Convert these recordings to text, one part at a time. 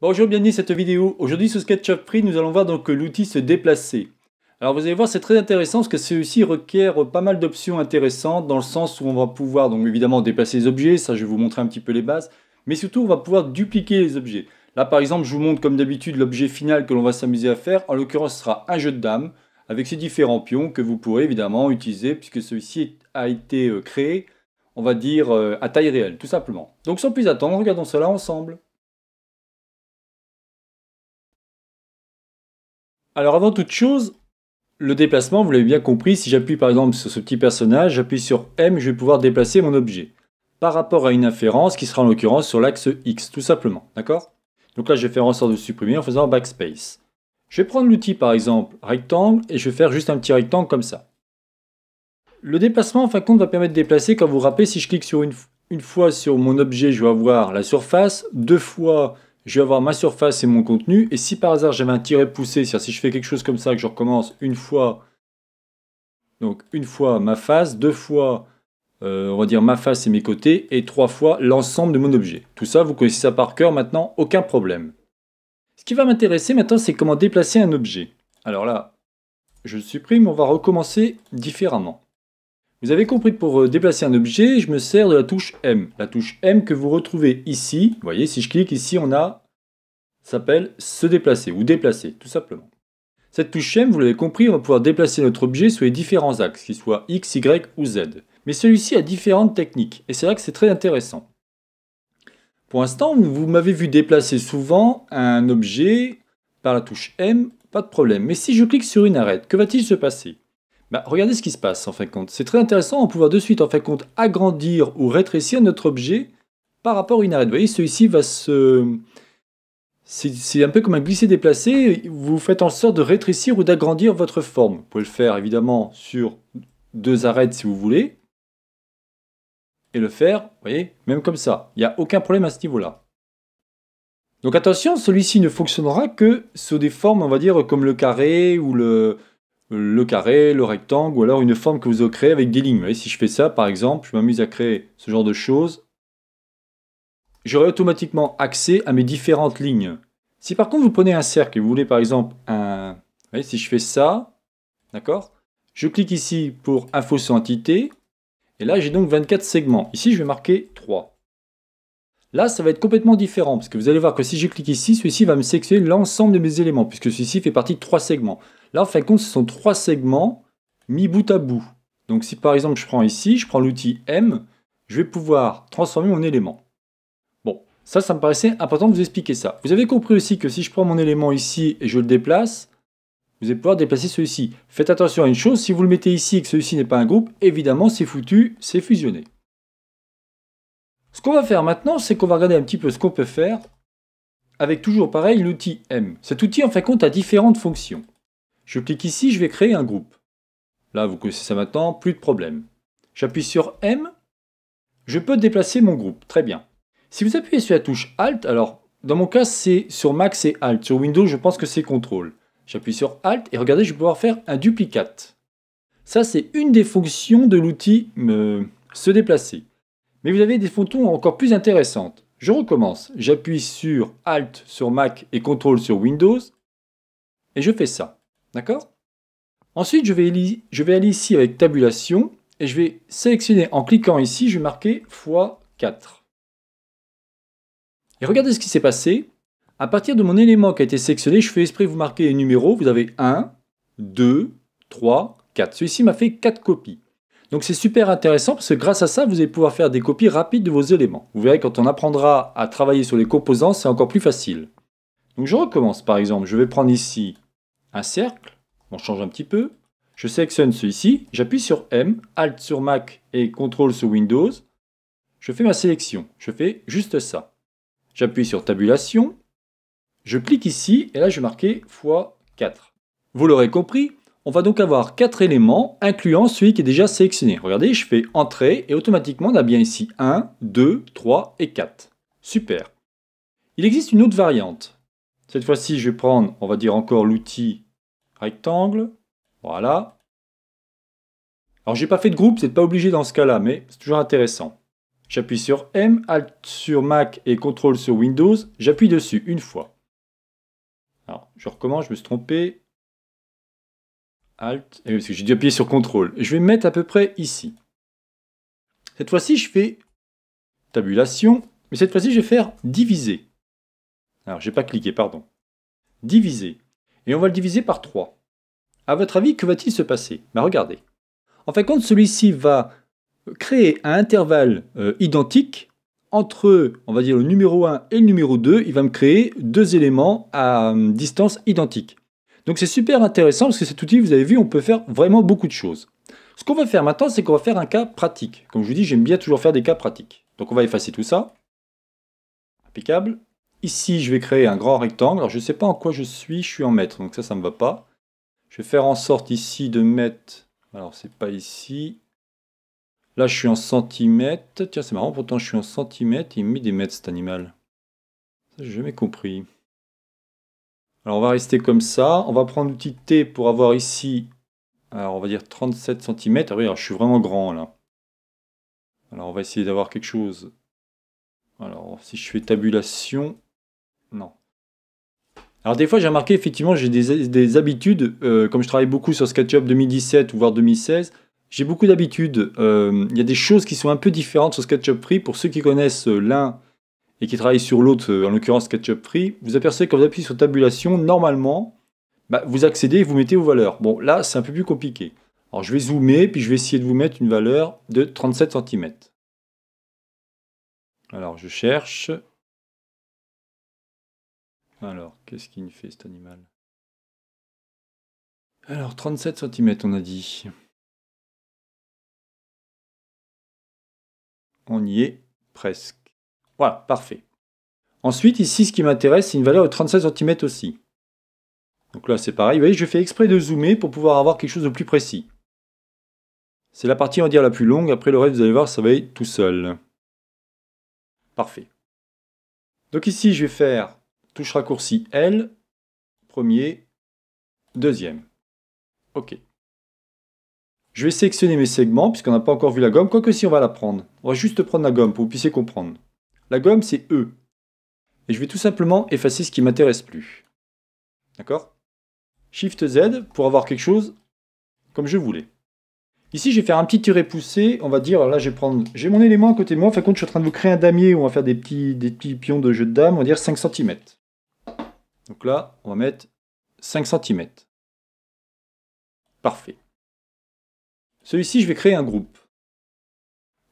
Bonjour, bienvenue à cette vidéo. Aujourd'hui sur SketchUp Free, nous allons voir donc l'outil se déplacer. Alors vous allez voir, c'est très intéressant parce que celui-ci requiert pas mal d'options intéressantes dans le sens où on va pouvoir donc évidemment déplacer les objets, ça je vais vous montrer un petit peu les bases, mais surtout on va pouvoir dupliquer les objets. Là par exemple, je vous montre comme d'habitude l'objet final que l'on va s'amuser à faire, en l'occurrence ce sera un jeu de dames avec ses différents pions que vous pourrez évidemment utiliser puisque celui-ci a été euh, créé, on va dire, euh, à taille réelle, tout simplement. Donc sans plus attendre, regardons cela ensemble. Alors avant toute chose, le déplacement, vous l'avez bien compris, si j'appuie par exemple sur ce petit personnage, j'appuie sur M, je vais pouvoir déplacer mon objet par rapport à une inférence qui sera en l'occurrence sur l'axe X, tout simplement, d'accord Donc là, je vais faire en sorte de supprimer en faisant backspace. Je vais prendre l'outil par exemple rectangle et je vais faire juste un petit rectangle comme ça. Le déplacement en fin de compte va permettre de déplacer, quand vous vous rappelez, si je clique sur une, une fois sur mon objet, je vais avoir la surface, deux fois je vais avoir ma surface et mon contenu. Et si par hasard j'avais un tiré poussé, c'est-à-dire si je fais quelque chose comme ça, que je recommence une fois, donc une fois ma face, deux fois, euh, on va dire ma face et mes côtés, et trois fois l'ensemble de mon objet. Tout ça, vous connaissez ça par cœur maintenant, aucun problème. Ce qui va m'intéresser maintenant, c'est comment déplacer un objet. Alors là, je le supprime, on va recommencer différemment. Vous avez compris que pour euh, déplacer un objet, je me sers de la touche M. La touche M que vous retrouvez ici. Vous voyez, si je clique ici, on a s'appelle se déplacer ou déplacer, tout simplement. Cette touche M, vous l'avez compris, on va pouvoir déplacer notre objet sur les différents axes, qu'ils soient X, Y ou Z. Mais celui-ci a différentes techniques, et c'est là que c'est très intéressant. Pour l'instant, vous m'avez vu déplacer souvent un objet par la touche M, pas de problème. Mais si je clique sur une arête, que va-t-il se passer bah, regardez ce qui se passe en fin de compte. C'est très intéressant, on pouvoir de suite en fin de compte agrandir ou rétrécir notre objet par rapport à une arête. Vous voyez, celui-ci va se... C'est un peu comme un glisser déplacé, vous faites en sorte de rétrécir ou d'agrandir votre forme. Vous pouvez le faire évidemment sur deux arêtes si vous voulez, et le faire, vous voyez, même comme ça. Il n'y a aucun problème à ce niveau-là. Donc attention, celui-ci ne fonctionnera que sur des formes, on va dire, comme le carré ou le, le carré, le rectangle, ou alors une forme que vous aurez créée avec des lignes. si je fais ça, par exemple, je m'amuse à créer ce genre de choses, j'aurai automatiquement accès à mes différentes lignes. Si par contre vous prenez un cercle et vous voulez par exemple un... si je fais ça, d'accord Je clique ici pour Infos sur entité, et là j'ai donc 24 segments. Ici je vais marquer 3. Là ça va être complètement différent, parce que vous allez voir que si je clique ici, celui-ci va me sélectionner l'ensemble de mes éléments, puisque celui-ci fait partie de 3 segments. Là, en fin de compte, ce sont trois segments mis bout à bout. Donc si par exemple je prends ici, je prends l'outil M, je vais pouvoir transformer mon élément. Bon, ça, ça me paraissait important de vous expliquer ça. Vous avez compris aussi que si je prends mon élément ici et je le déplace, vous allez pouvoir déplacer celui-ci. Faites attention à une chose, si vous le mettez ici et que celui-ci n'est pas un groupe, évidemment c'est foutu, c'est fusionné. Ce qu'on va faire maintenant, c'est qu'on va regarder un petit peu ce qu'on peut faire avec toujours pareil l'outil M. Cet outil en fin de compte a différentes fonctions. Je clique ici, je vais créer un groupe. Là, vous connaissez ça maintenant, plus de problème. J'appuie sur M, je peux déplacer mon groupe, très bien. Si vous appuyez sur la touche Alt, alors dans mon cas, c'est sur Mac, c'est Alt. Sur Windows, je pense que c'est CTRL. J'appuie sur Alt et regardez, je vais pouvoir faire un duplicate. Ça, c'est une des fonctions de l'outil euh, se déplacer. Mais vous avez des fonctions encore plus intéressantes. Je recommence. J'appuie sur Alt sur Mac et CTRL sur Windows. Et je fais ça. D'accord Ensuite, je vais, aller ici avec tabulation et je vais sélectionner en cliquant ici, je vais marquer x4. Et regardez ce qui s'est passé. À partir de mon élément qui a été sélectionné, je fais esprit vous marquer les numéros. Vous avez 1, 2, 3, 4. Celui-ci m'a fait 4 copies. Donc c'est super intéressant parce que grâce à ça, vous allez pouvoir faire des copies rapides de vos éléments. Vous verrez quand on apprendra à travailler sur les composants, c'est encore plus facile. Donc je recommence par exemple, je vais prendre ici un cercle, on change un petit peu. Je sélectionne celui-ci, j'appuie sur M, Alt sur Mac et CTRL sur Windows. Je fais ma sélection, je fais juste ça. J'appuie sur Tabulation, je clique ici et là je vais marquer x4. Vous l'aurez compris, on va donc avoir quatre éléments, incluant celui qui est déjà sélectionné. Regardez, je fais Entrée et automatiquement on a bien ici 1, 2, 3 et 4. Super. Il existe une autre variante. Cette fois-ci, je vais prendre, on va dire encore l'outil rectangle. Voilà. Alors j'ai pas fait de groupe, c'est pas obligé dans ce cas-là, mais c'est toujours intéressant. J'appuie sur M, Alt sur Mac et CTRL sur Windows, j'appuie dessus une fois. Alors je recommence, je me suis trompé. Alt, et eh parce que j'ai dû appuyer sur CTRL. Je vais me mettre à peu près ici. Cette fois-ci, je fais tabulation, mais cette fois-ci, je vais faire diviser. Alors, j'ai pas cliqué, pardon. Diviser et on va le diviser par 3. A votre avis, que va-t-il se passer ben, Regardez. En fin de compte, celui-ci va créer un intervalle euh, identique entre, on va dire, le numéro 1 et le numéro 2. Il va me créer deux éléments à euh, distance identique. Donc c'est super intéressant parce que cet outil, vous avez vu, on peut faire vraiment beaucoup de choses. Ce qu'on va faire maintenant, c'est qu'on va faire un cas pratique. Comme je vous dis, j'aime bien toujours faire des cas pratiques. Donc on va effacer tout ça. Applicable. Ici, je vais créer un grand rectangle. Alors, je ne sais pas en quoi je suis, je suis en mètres, donc ça, ça ne me va pas. Je vais faire en sorte ici de mettre... Alors, c'est pas ici. Là, je suis en centimètres. Tiens, c'est marrant, pourtant, je suis en centimètres. Il me met des mètres, cet animal. Ça, n'ai jamais compris. Alors, on va rester comme ça. On va prendre l'outil T pour avoir ici... Alors, on va dire 37 centimètres. Ah oui, alors, je suis vraiment grand, là. Alors, on va essayer d'avoir quelque chose... Alors, si je fais tabulation, alors des fois j'ai remarqué effectivement j'ai des, habitudes, euh, comme je travaille beaucoup sur SketchUp 2017 voire 2016, j'ai beaucoup d'habitudes. Euh, il y a des choses qui sont un peu différentes sur SketchUp Free. Pour ceux qui connaissent euh, l'un et qui travaillent sur l'autre, en l'occurrence SketchUp Free, vous apercevez que quand vous appuyez sur tabulation, normalement, bah, vous accédez et vous mettez vos valeurs. Bon là c'est un peu plus compliqué. Alors je vais zoomer puis je vais essayer de vous mettre une valeur de 37 cm. Alors je cherche, alors, qu'est-ce qu'il fait cet animal Alors, 37 cm, on a dit. On y est presque. Voilà, parfait. Ensuite, ici, ce qui m'intéresse, c'est une valeur de 37 cm aussi. Donc là, c'est pareil. Vous voyez, je fais exprès de zoomer pour pouvoir avoir quelque chose de plus précis. C'est la partie, on va dire, la plus longue. Après, le reste, vous allez voir, ça va être tout seul. Parfait. Donc ici, je vais faire touche raccourci L, premier, deuxième. OK. Je vais sélectionner mes segments puisqu'on n'a pas encore vu la gomme, quoique si on va la prendre. On va juste prendre la gomme pour que vous puissiez comprendre. La gomme c'est E. Et je vais tout simplement effacer ce qui ne m'intéresse plus. D'accord Shift Z pour avoir quelque chose comme je voulais. Ici, je vais faire un petit tiré poussé. On va dire, là, je vais prendre. J'ai mon élément à côté de moi. Enfin, compte, je suis en train de vous créer un damier où on va faire des petits, des petits pions de jeu de dames. On va dire 5 cm. Donc là, on va mettre 5 cm. Parfait. Celui-ci, je vais créer un groupe.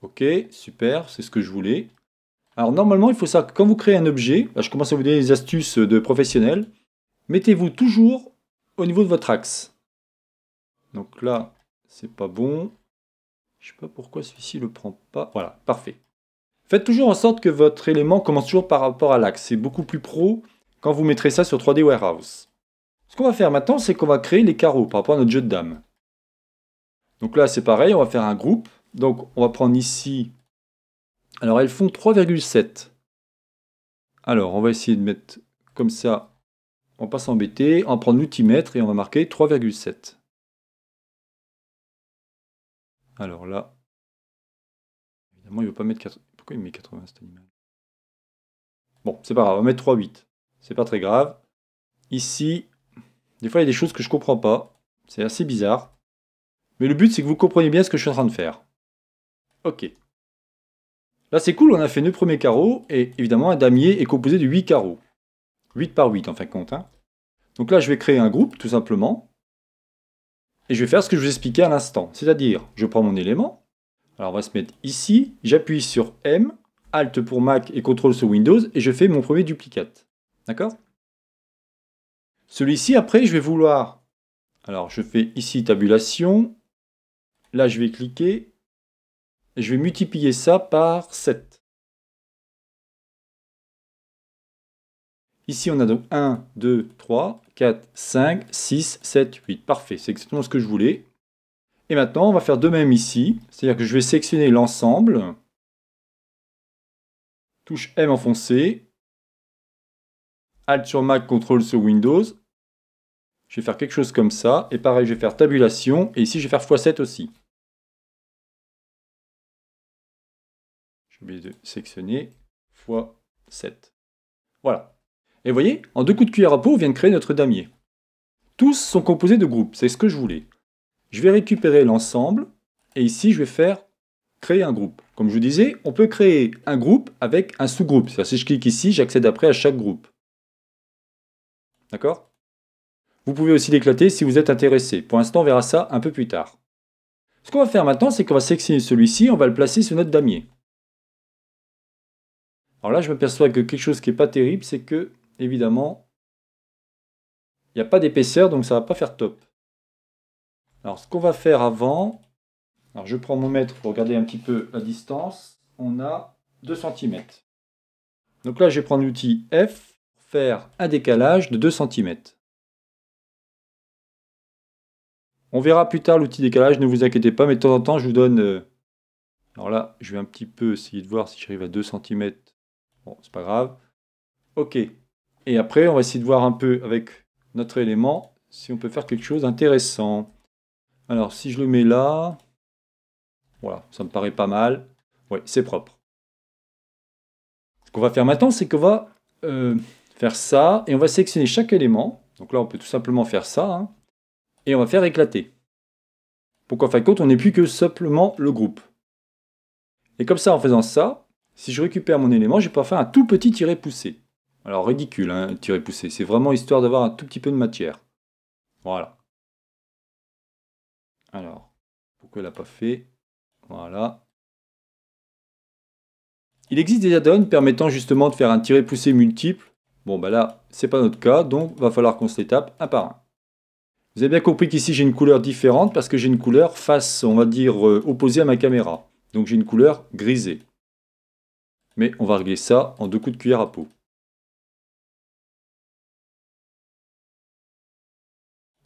Ok, super, c'est ce que je voulais. Alors normalement, il faut ça quand vous créez un objet, je commence à vous donner des astuces de professionnels, mettez-vous toujours au niveau de votre axe. Donc là, c'est pas bon. Je sais pas pourquoi celui-ci le prend pas. Voilà, parfait. Faites toujours en sorte que votre élément commence toujours par rapport à l'axe. C'est beaucoup plus pro quand vous mettrez ça sur 3D Warehouse. Ce qu'on va faire maintenant, c'est qu'on va créer les carreaux par rapport à notre jeu de dames. Donc là, c'est pareil, on va faire un groupe. Donc on va prendre ici... Alors elles font 3,7. Alors on va essayer de mettre comme ça, on va pas s'embêter, on va prendre mètre et on va marquer 3,7. Alors là, évidemment il ne veut pas mettre 4... Pourquoi il met 80 cet animal Bon, c'est pas grave, on va mettre 3,8 c'est pas très grave. Ici, des fois il y a des choses que je comprends pas, c'est assez bizarre. Mais le but c'est que vous compreniez bien ce que je suis en train de faire. Ok. Là c'est cool, on a fait nos premiers carreaux, et évidemment un damier est composé de 8 carreaux. 8 par 8 en fin de compte. Hein. Donc là je vais créer un groupe tout simplement, et je vais faire ce que je vous expliquais à l'instant. C'est-à-dire, je prends mon élément, alors on va se mettre ici, j'appuie sur M, Alt pour Mac et CTRL sur Windows, et je fais mon premier duplicate. D'accord Celui-ci, après, je vais vouloir... Alors, je fais ici tabulation. Là, je vais cliquer. Et je vais multiplier ça par 7. Ici, on a donc 1, 2, 3, 4, 5, 6, 7, 8. Parfait, c'est exactement ce que je voulais. Et maintenant, on va faire de même ici. C'est-à-dire que je vais sélectionner l'ensemble. Touche M enfoncée. Alt sur Mac, CTRL sur Windows. Je vais faire quelque chose comme ça. Et pareil, je vais faire tabulation. Et ici, je vais faire x7 aussi. J'ai oublié de sectionner x7. Voilà. Et vous voyez, en deux coups de cuillère à peau, on vient de créer notre damier. Tous sont composés de groupes, c'est ce que je voulais. Je vais récupérer l'ensemble, et ici je vais faire créer un groupe. Comme je vous disais, on peut créer un groupe avec un sous-groupe. Si je clique ici, j'accède après à chaque groupe. D'accord Vous pouvez aussi l'éclater si vous êtes intéressé. Pour l'instant, on verra ça un peu plus tard. Ce qu'on va faire maintenant, c'est qu'on va sélectionner celui-ci, on va le placer sur notre damier. Alors là, je me m'aperçois que quelque chose qui n'est pas terrible, c'est que, évidemment, il n'y a pas d'épaisseur, donc ça ne va pas faire top. Alors ce qu'on va faire avant, alors je prends mon mètre pour regarder un petit peu la distance, on a 2 cm. Donc là, je vais prendre l'outil F, faire un décalage de 2 cm. On verra plus tard l'outil décalage, ne vous inquiétez pas, mais de temps en temps je vous donne... Euh, alors là, je vais un petit peu essayer de voir si j'arrive à 2 cm. Bon, c'est pas grave. Ok. Et après, on va essayer de voir un peu avec notre élément si on peut faire quelque chose d'intéressant. Alors, si je le mets là... Voilà, ça me paraît pas mal. Oui, c'est propre. Ce qu'on va faire maintenant, c'est qu'on va euh, faire ça, et on va sélectionner chaque élément. Donc là, on peut tout simplement faire ça, hein, et on va faire éclater. Pour qu'en fin de compte, on n'ait plus que simplement le groupe. Et comme ça, en faisant ça, si je récupère mon élément, je vais pouvoir faire un tout petit tiré poussé. Alors ridicule, un hein, tiré poussé. C'est vraiment histoire d'avoir un tout petit peu de matière. Voilà. Alors, pourquoi elle n'a pas fait Voilà. Il existe des add-ons permettant justement de faire un tiré poussé multiple Bon, bah là, c'est pas notre cas, donc va falloir qu'on se les tape un par un. Vous avez bien compris qu'ici, j'ai une couleur différente parce que j'ai une couleur face, on va dire, euh, opposée à ma caméra. Donc j'ai une couleur grisée. Mais on va régler ça en deux coups de cuillère à peau.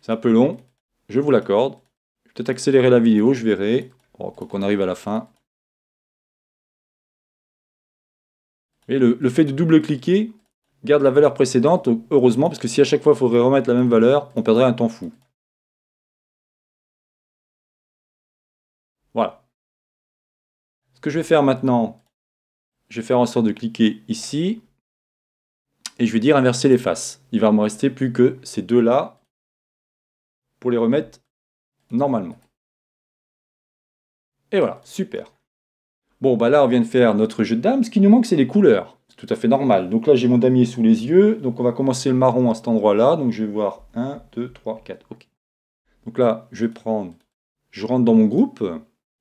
C'est un peu long, je vous l'accorde. Je vais peut-être accélérer la vidéo, je verrai. Oh, quoi qu'on arrive à la fin. Et le fait de double-cliquer, garde la valeur précédente, heureusement, parce que si à chaque fois il faudrait remettre la même valeur, on perdrait un temps fou. Voilà. Ce que je vais faire maintenant, je vais faire en sorte de cliquer ici, et je vais dire inverser les faces. Il va me rester plus que ces deux-là pour les remettre normalement. Et voilà, super. Bon, bah là, on vient de faire notre jeu de dames. Ce qui nous manque, c'est les couleurs tout à fait normal. Donc là, j'ai mon damier sous les yeux. Donc on va commencer le marron à cet endroit-là. Donc je vais voir 1, 2, 3, 4. OK. Donc là, je vais prendre, je rentre dans mon groupe.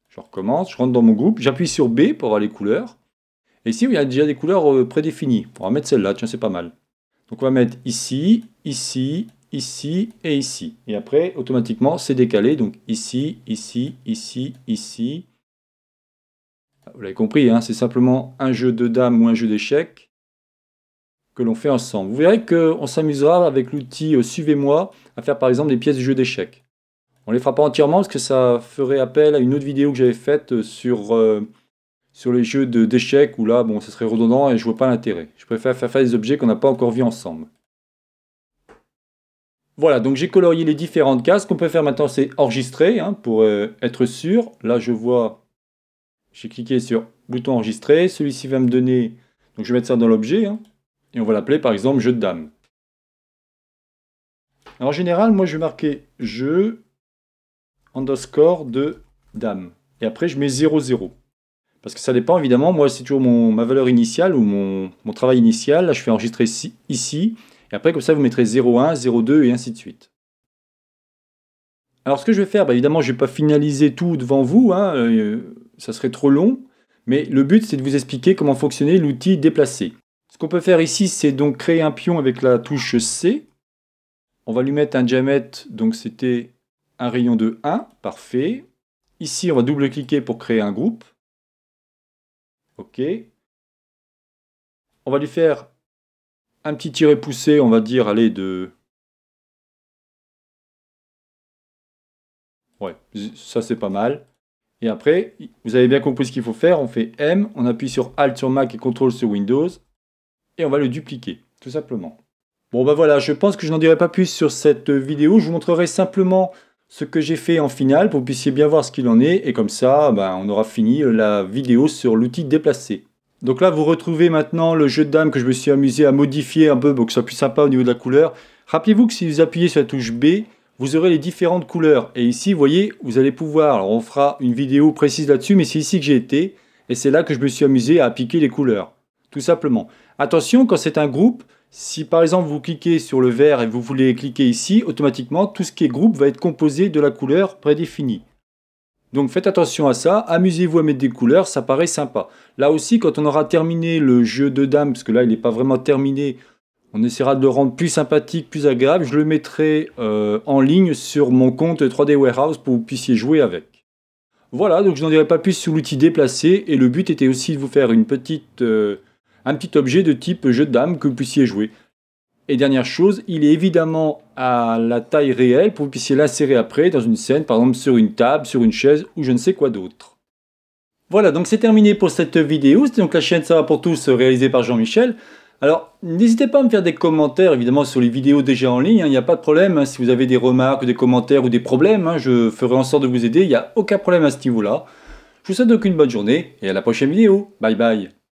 Je recommence, je rentre dans mon groupe. J'appuie sur B pour voir les couleurs. Et ici, il y a déjà des couleurs euh, prédéfinies. On va mettre celle-là, tiens, c'est pas mal. Donc on va mettre ici, ici, ici et ici. Et après, automatiquement, c'est décalé. Donc ici, ici, ici, ici, vous l'avez compris, hein, c'est simplement un jeu de dames ou un jeu d'échecs que l'on fait ensemble. Vous verrez qu'on s'amusera avec l'outil euh, Suivez-moi à faire par exemple des pièces de jeu d'échecs. On ne les fera pas entièrement parce que ça ferait appel à une autre vidéo que j'avais faite euh, sur, euh, sur les jeux d'échecs où là, bon, ce serait redondant et je ne vois pas l'intérêt. Je préfère faire des objets qu'on n'a pas encore vus ensemble. Voilà, donc j'ai colorié les différentes cases. Ce qu'on peut faire maintenant, c'est enregistrer hein, pour être sûr. Là, je vois j'ai cliqué sur bouton enregistrer. Celui-ci va me donner... Donc je vais mettre ça dans l'objet. Hein, et on va l'appeler par exemple jeu de dame. Alors en général, moi je vais marquer jeu underscore de dame. Et après je mets 0,0. Parce que ça dépend évidemment, moi c'est toujours mon, ma valeur initiale ou mon, travail initial. Là je fais enregistrer ici, et après comme ça vous mettrez 0,1, 0,2 et ainsi de suite. Alors ce que je vais faire, bah, évidemment je ne vais pas finaliser tout devant vous, hein, euh, ça serait trop long, mais le but c'est de vous expliquer comment fonctionnait l'outil déplacer. Ce qu'on peut faire ici, c'est donc créer un pion avec la touche C. On va lui mettre un diamètre, donc c'était un rayon de 1, parfait. Ici, on va double-cliquer pour créer un groupe. OK. On va lui faire un petit tiret poussé, on va dire, allez, de... Ouais, ça c'est pas mal. Et après, vous avez bien compris ce qu'il faut faire. On fait M, on appuie sur Alt sur Mac et CTRL sur Windows. Et on va le dupliquer, tout simplement. Bon bah voilà, je pense que je n'en dirai pas plus sur cette vidéo. Je vous montrerai simplement ce que j'ai fait en finale pour que vous puissiez bien voir ce qu'il en est. Et comme ça, bah, on aura fini la vidéo sur l'outil déplacé. Donc là, vous retrouvez maintenant le jeu de dames que je me suis amusé à modifier un peu pour que ça soit plus sympa au niveau de la couleur. Rappelez-vous que si vous appuyez sur la touche B, vous aurez les différentes couleurs. Et ici, vous voyez, vous allez pouvoir, alors on fera une vidéo précise là-dessus, mais c'est ici que j'ai été, et c'est là que je me suis amusé à appliquer les couleurs, tout simplement. Attention, quand c'est un groupe, si par exemple vous cliquez sur le vert et vous voulez cliquer ici, automatiquement, tout ce qui est groupe va être composé de la couleur prédéfinie. Donc faites attention à ça, amusez-vous à mettre des couleurs, ça paraît sympa. Là aussi, quand on aura terminé le jeu de dames, parce que là il n'est pas vraiment terminé, on essaiera de le rendre plus sympathique, plus agréable. Je le mettrai euh, en ligne sur mon compte 3D Warehouse pour que vous puissiez jouer avec. Voilà, donc je n'en dirai pas plus sur l'outil déplacé. Et le but était aussi de vous faire une euh, un petit objet de type jeu de dames que vous puissiez jouer. Et dernière chose, il est évidemment à la taille réelle pour que vous puissiez l'insérer après dans une scène, par exemple sur une table, sur une chaise ou je ne sais quoi d'autre. Voilà, donc c'est terminé pour cette vidéo. C'était donc la chaîne Ça va pour tous réalisée par Jean-Michel. Alors, n'hésitez pas à me faire des commentaires, évidemment, sur les vidéos déjà en ligne. Hein, il n'y a pas de problème. Hein, si vous avez des remarques, des commentaires ou des problèmes, hein, je ferai en sorte de vous aider. Il n'y a aucun problème à ce niveau-là. Je vous souhaite donc une bonne journée et à la prochaine vidéo. Bye bye.